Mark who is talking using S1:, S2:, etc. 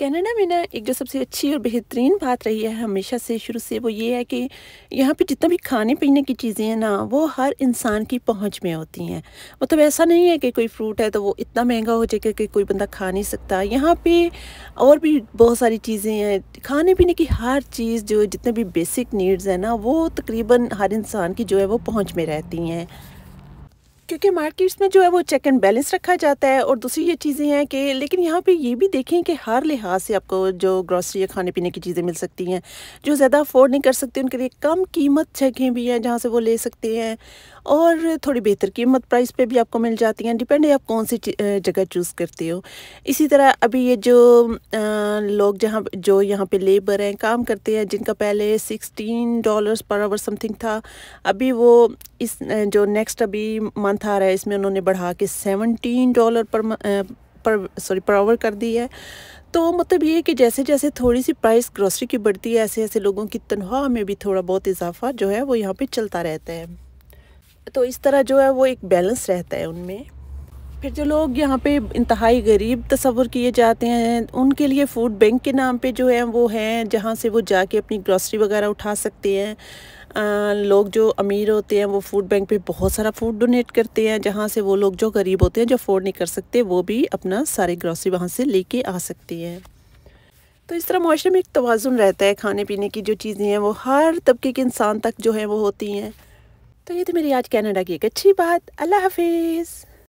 S1: Canada में ना एक जो सबसे अच्छी और बेहतरीन बात रही है हमेशा से शुरू से वो ये है कि यहाँ पे जितना भी खाने पीने की चीज़ें हैं ना वो हर इंसान की पहुँच में होती हैं मतलब तो ऐसा नहीं है कि कोई फ्रूट है तो वो इतना महंगा हो जाएगा कि कोई बंदा खा नहीं सकता यहाँ पे और भी बहुत सारी चीज़ें हैं खाने पीने की हर चीज़ जो जितने भी बेसिक नीड्स हैं ना वो तकरीबन हर इंसान की जो है वो पहुँच में रहती हैं क्योंकि मार्केट्स में जो है वो चेक एंड बैलेंस रखा जाता है और दूसरी ये चीज़ें हैं कि लेकिन यहाँ पे ये भी देखें कि हर लिहाज से आपको जो ग्रॉसरी या खाने पीने की चीज़ें मिल सकती हैं जो ज़्यादा अफोर्ड नहीं कर सकते उनके लिए कम कीमत जगह भी हैं जहाँ से वो ले सकते हैं और थोड़ी बेहतर कीमत प्राइस पे भी आपको मिल जाती हैं डिपेंड है आप कौन सी जगह चूज़ करते हो इसी तरह अभी ये जो लोग जहाँ जो यहाँ पे लेबर हैं काम करते हैं जिनका पहले sixteen dollars per hour something था अभी वो इस जो नेक्स्ट अभी मंथ था रहा है इसमें उन्होंने बढ़ा के सेवनटीन डॉलर पर पर सॉरी पर आवर कर दी है तो मतलब ये है कि जैसे जैसे थोड़ी सी प्राइस ग्रॉसरी की बढ़ती है ऐसे ऐसे लोगों की तनख्वाह में भी थोड़ा बहुत इजाफा जो है वो यहाँ पे चलता रहता है तो इस तरह जो है वो एक बैलेंस रहता है उनमें फिर जो लोग यहाँ पे इंतहाई गरीब तस्वुर किए जाते हैं उनके लिए फ़ूड बैंक के नाम पे जो है वो हैं जहाँ से वो जाके अपनी ग्रॉसरी वगैरह उठा सकते हैं आ, लोग जो अमीर होते हैं वो फूड बैंक पे बहुत सारा फूड डोनेट करते हैं जहाँ से वो लोग जो गरीब होते हैं जो अफोर्ड नहीं कर सकते वो भी अपना सारी ग्रॉसरी वहाँ से लेके आ सकते हैं तो इस तरह माशरे में एक तोज़ुन रहता है खाने पीने की जो चीज़ें हैं वो हर तबके के इंसान तक जो है वो होती हैं तो ये थी मेरी आज कैनेडा की एक अच्छी बात अल्लाह हाफिज़